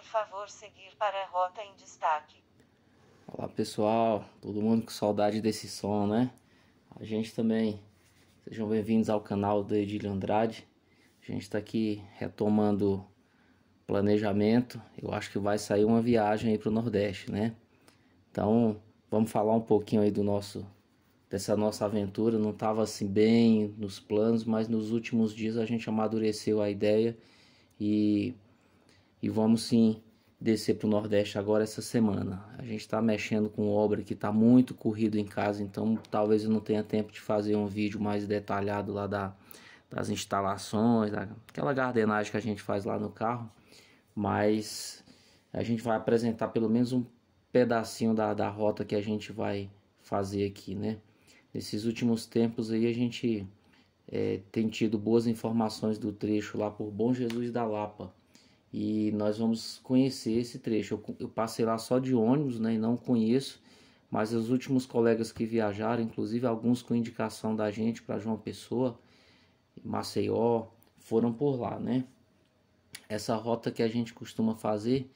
Por favor, seguir para a rota em destaque. Olá, pessoal. Todo mundo com saudade desse som, né? A gente também. Sejam bem-vindos ao canal do Edílio Andrade. A gente está aqui retomando planejamento. Eu acho que vai sair uma viagem aí para o Nordeste, né? Então, vamos falar um pouquinho aí do nosso dessa nossa aventura. Não estava assim bem nos planos, mas nos últimos dias a gente amadureceu a ideia e e vamos sim descer para o Nordeste agora essa semana. A gente está mexendo com obra que está muito corrido em casa, então talvez eu não tenha tempo de fazer um vídeo mais detalhado lá da, das instalações, da, aquela gardenagem que a gente faz lá no carro, mas a gente vai apresentar pelo menos um pedacinho da, da rota que a gente vai fazer aqui, né? Nesses últimos tempos aí a gente é, tem tido boas informações do trecho lá por Bom Jesus da Lapa e nós vamos conhecer esse trecho. Eu, eu, passei lá só de ônibus, né, e não conheço, mas os últimos colegas que viajaram, inclusive alguns com indicação da gente para João Pessoa, Maceió, foram por lá, né? Essa rota que a gente costuma fazer,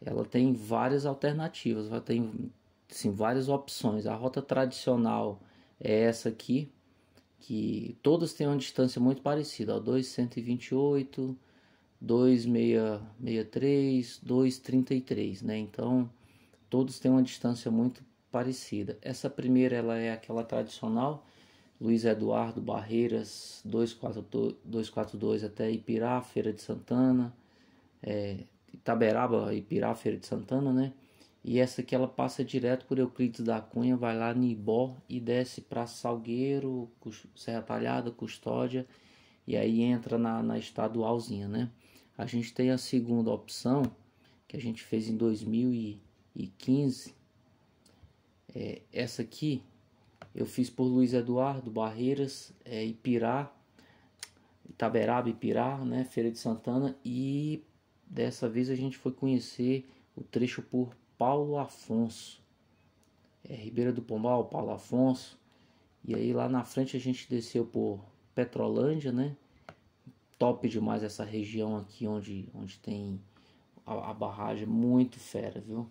ela tem várias alternativas, vai tem assim, várias opções. A rota tradicional é essa aqui, que todas têm uma distância muito parecida, ó, 228 263, 2,33, né? Então, todos têm uma distância muito parecida. Essa primeira, ela é aquela tradicional, Luiz Eduardo Barreiras, 242, 242 até Ipirá, Feira de Santana, é, Itaberaba, Ipirá, Feira de Santana, né? E essa aqui ela passa direto por Euclides da Cunha, vai lá em Ibó e desce para Salgueiro, Serra Talhada, Custódia, e aí entra na, na estadualzinha, né? A gente tem a segunda opção que a gente fez em 2015. É, essa aqui eu fiz por Luiz Eduardo Barreiras, é, Ipirá, Itaberaba, Ipirá, né, Feira de Santana. E dessa vez a gente foi conhecer o trecho por Paulo Afonso. É, Ribeira do Pombal, Paulo Afonso. E aí lá na frente a gente desceu por Petrolândia, né? top demais essa região aqui onde, onde tem a, a barragem, muito fera, viu?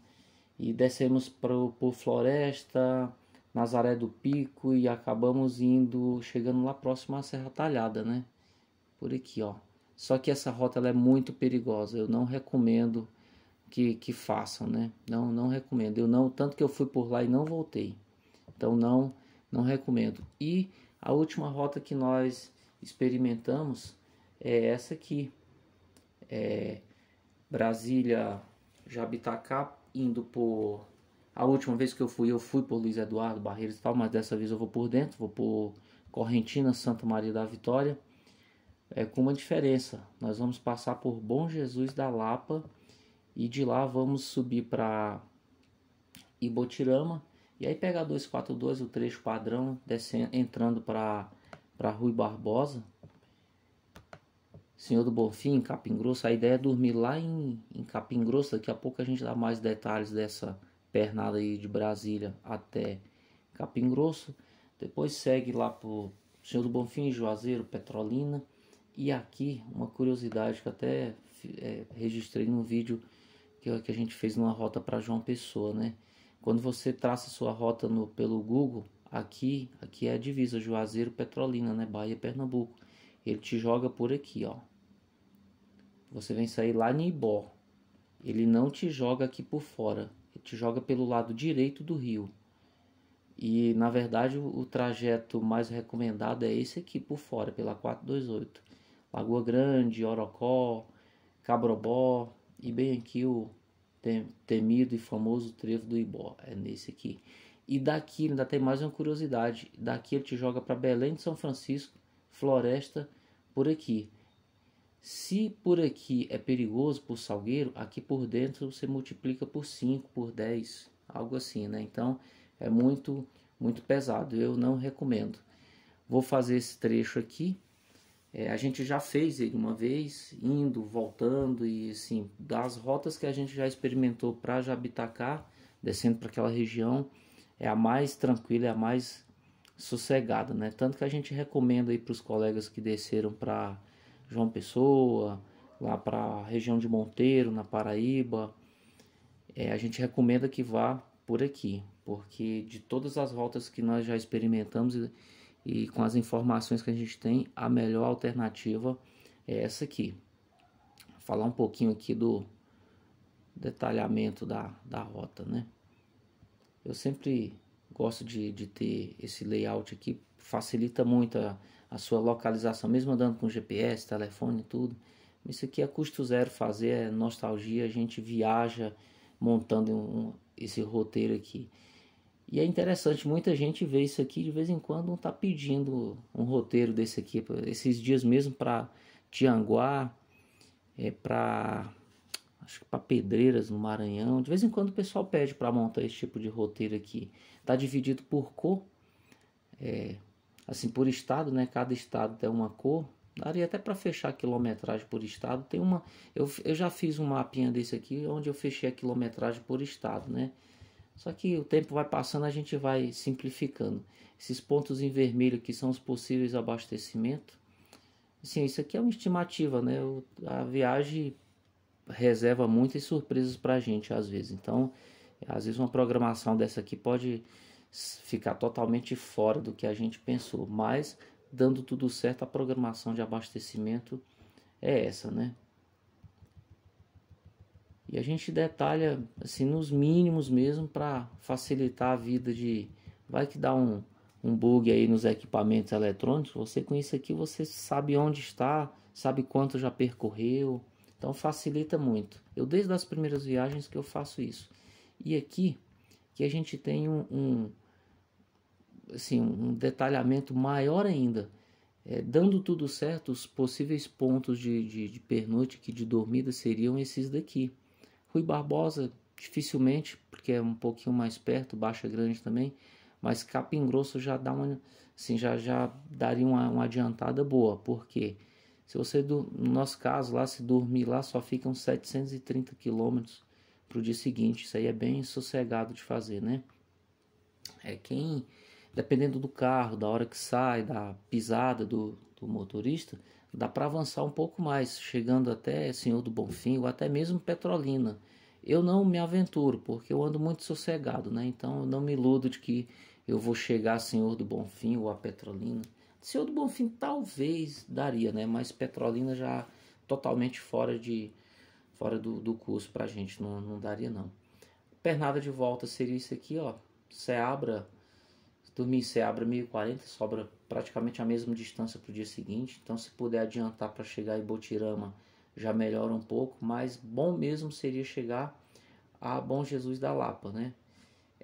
E descemos pro, por Floresta, Nazaré do Pico e acabamos indo, chegando lá próximo à Serra Talhada, né? Por aqui, ó. Só que essa rota ela é muito perigosa, eu não recomendo que, que façam, né? Não, não recomendo. Eu não, tanto que eu fui por lá e não voltei. Então não, não recomendo. E a última rota que nós experimentamos é essa aqui. É Brasília, Jabitacá, indo por... A última vez que eu fui, eu fui por Luiz Eduardo Barreiros e tal, mas dessa vez eu vou por dentro, vou por Correntina, Santa Maria da Vitória. É com uma diferença, nós vamos passar por Bom Jesus da Lapa e de lá vamos subir para Ibotirama e aí pegar 242, o trecho padrão, descendo, entrando para Rui Barbosa, Senhor do Bonfim, em Capim Grosso. A ideia é dormir lá em, em Capim Grosso. Daqui a pouco a gente dá mais detalhes dessa pernada aí de Brasília até Capim Grosso. Depois segue lá pro Senhor do Bonfim, Juazeiro, Petrolina. E aqui uma curiosidade que até é, registrei num vídeo que, que a gente fez numa rota para João Pessoa, né? Quando você traça sua rota no, pelo Google, aqui, aqui é a divisa Juazeiro Petrolina, né? Bahia Pernambuco ele te joga por aqui, ó. Você vem sair lá em Ibó. Ele não te joga aqui por fora, ele te joga pelo lado direito do rio. E na verdade o, o trajeto mais recomendado é esse aqui por fora, pela 428. Lagoa Grande, Orocó, Cabrobó e bem aqui o temido e famoso trevo do Ibó, é nesse aqui. E daqui ainda tem mais uma curiosidade, daqui ele te joga para Belém de São Francisco floresta por aqui. Se por aqui é perigoso por salgueiro, aqui por dentro você multiplica por 5, por 10, algo assim, né? Então é muito, muito pesado. Eu não recomendo. Vou fazer esse trecho aqui. É, a gente já fez ele uma vez, indo, voltando e assim, das rotas que a gente já experimentou para Jabitacá, descendo para aquela região, é a mais tranquila, é a mais sossegada, né? Tanto que a gente recomenda aí para os colegas que desceram para João Pessoa, lá para a região de Monteiro, na Paraíba, é, a gente recomenda que vá por aqui, porque de todas as rotas que nós já experimentamos e, e com as informações que a gente tem, a melhor alternativa é essa aqui. Vou falar um pouquinho aqui do detalhamento da, da rota, né? Eu sempre gosto de, de ter esse layout aqui, facilita muito a, a sua localização, mesmo andando com GPS, telefone, tudo. Isso aqui é custo zero fazer, é nostalgia, a gente viaja montando um, esse roteiro aqui. E é interessante, muita gente vê isso aqui de vez em quando tá pedindo um roteiro desse aqui, esses dias mesmo para Tianguá, é, para acho que para Pedreiras, no Maranhão. De vez em quando o pessoal pede para montar esse tipo de roteiro aqui. Tá dividido por cor, é, assim, por estado, né? Cada estado tem uma cor. Daria até para fechar a quilometragem por estado. Tem uma, eu, eu já fiz um mapinha desse aqui, onde eu fechei a quilometragem por estado, né? Só que o tempo vai passando, a gente vai simplificando. Esses pontos em vermelho que são os possíveis abastecimentos. Sim, isso aqui é uma estimativa, né? A viagem reserva muitas surpresas para a gente às vezes. Então, às vezes uma programação dessa aqui pode ficar totalmente fora do que a gente pensou, mas dando tudo certo, a programação de abastecimento é essa, né? E a gente detalha assim nos mínimos mesmo para facilitar a vida de vai que dá um um bug aí nos equipamentos eletrônicos, você com isso aqui você sabe onde está, sabe quanto já percorreu, então facilita muito. Eu desde as primeiras viagens que eu faço isso. E aqui que a gente tem um, um assim, um detalhamento maior ainda. É, dando tudo certo, os possíveis pontos de, de, de pernoite, que de dormida, seriam esses daqui. Rui Barbosa, dificilmente, porque é um pouquinho mais perto, Baixa Grande também, mas Capim Grosso já dá uma, assim, já, já daria uma, uma adiantada boa, porque quê? Se você, no nosso caso, lá se dormir lá, só ficam 730 quilômetros para o dia seguinte. Isso aí é bem sossegado de fazer, né? É quem, dependendo do carro, da hora que sai, da pisada do, do motorista, dá para avançar um pouco mais, chegando até Senhor do Bonfim ou até mesmo Petrolina. Eu não me aventuro, porque eu ando muito sossegado, né? Então eu não me iludo de que eu vou chegar a Senhor do Bonfim ou a Petrolina. Seu do Bonfim talvez daria, né? Mas Petrolina já totalmente fora de fora do, do curso pra gente, não, não daria não. Pernada de volta seria isso aqui, ó. Seabra, dormir em Seabra 1040, sobra praticamente a mesma distância pro dia seguinte. Então se puder adiantar para chegar em Botirama, já melhora um pouco, mas bom mesmo seria chegar a Bom Jesus da Lapa, né?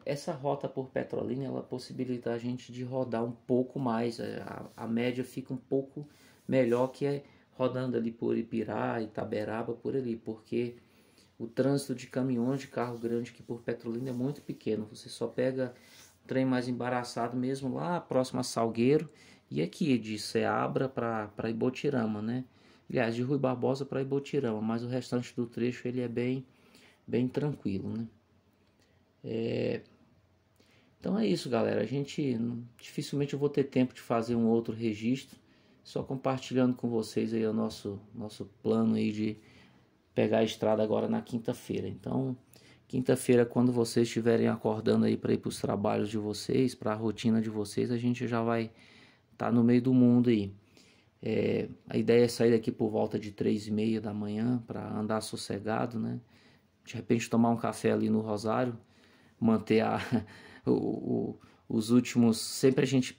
Essa rota por Petrolina ela possibilita a gente de rodar um pouco mais, é, a, a média fica um pouco melhor que é rodando ali por Ipirá, Itaberaba, por ali, porque o trânsito de caminhões de carro grande aqui por Petrolina é muito pequeno. Você só pega o trem mais embaraçado mesmo lá próximo a Salgueiro e aqui de Ceabra para Ibotirama, né? Aliás, de Rui Barbosa para Ibotirama, mas o restante do trecho ele é bem, bem tranquilo, né? É, então é isso, galera. A gente dificilmente eu vou ter tempo de fazer um outro registro, só compartilhando com vocês aí o nosso nosso plano aí de pegar a estrada agora na quinta-feira. Então, quinta-feira quando vocês estiverem acordando aí para ir para os trabalhos de vocês, para a rotina de vocês, a gente já vai estar tá no meio do mundo aí. É, a ideia é sair daqui por volta de três e meia da manhã para andar sossegado, né? De repente tomar um café ali no Rosário, manter a o, o, os últimos. Sempre a gente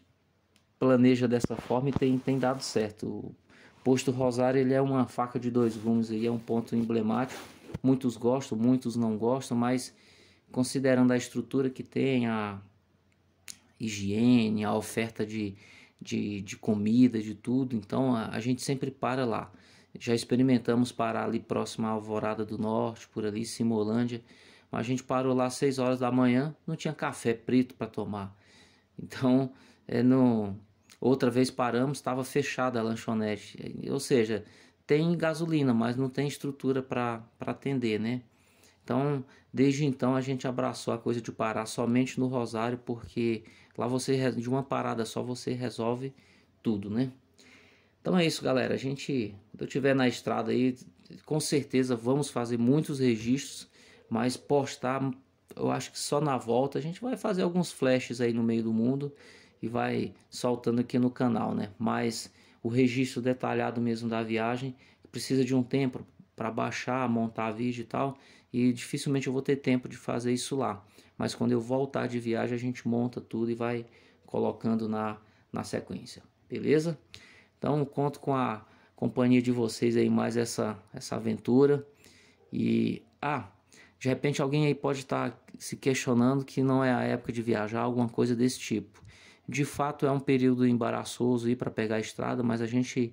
planeja dessa forma e tem, tem dado certo. O posto Rosário ele é uma faca de dois gumes aí é um ponto emblemático. Muitos gostam, muitos não gostam, mas considerando a estrutura que tem, a higiene, a oferta de, de, de comida, de tudo, então a, a gente sempre para lá. Já experimentamos parar ali próximo à Alvorada do Norte, por ali, Simolândia mas A gente parou lá às 6 horas da manhã, não tinha café preto para tomar. Então, é no... outra vez paramos, estava fechada a lanchonete. Ou seja, tem gasolina, mas não tem estrutura para atender, né? Então, desde então a gente abraçou a coisa de parar somente no Rosário, porque lá você de uma parada só você resolve tudo, né? Então é isso, galera. A gente, quando eu estiver na estrada aí, com certeza vamos fazer muitos registros mas postar, eu acho que só na volta a gente vai fazer alguns flashes aí no meio do mundo e vai soltando aqui no canal, né? Mas o registro detalhado mesmo da viagem precisa de um tempo para baixar, montar vídeo e tal, e dificilmente eu vou ter tempo de fazer isso lá. Mas quando eu voltar de viagem, a gente monta tudo e vai colocando na, na sequência, beleza? Então conto com a companhia de vocês aí mais essa essa aventura e ah, de repente, alguém aí pode estar tá se questionando que não é a época de viajar, alguma coisa desse tipo. De fato, é um período embaraçoso ir para pegar a estrada, mas a gente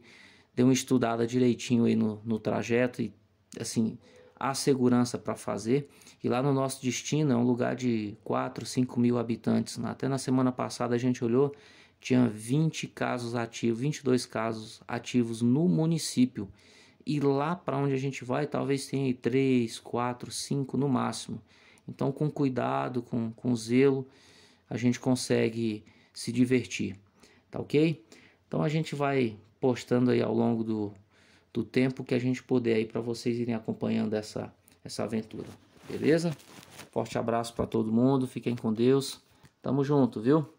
deu uma estudada direitinho aí no, no trajeto e, assim, há segurança para fazer. E lá no nosso destino é um lugar de 4, 5 mil habitantes. Até na semana passada a gente olhou, tinha 20 casos ativos, 22 casos ativos no município e lá para onde a gente vai talvez tenha três, quatro, cinco no máximo. Então, com cuidado, com, com zelo, a gente consegue se divertir, tá ok? Então, a gente vai postando aí ao longo do, do tempo que a gente puder aí para vocês irem acompanhando essa, essa aventura, beleza? Forte abraço para todo mundo, fiquem com Deus, tamo junto, viu?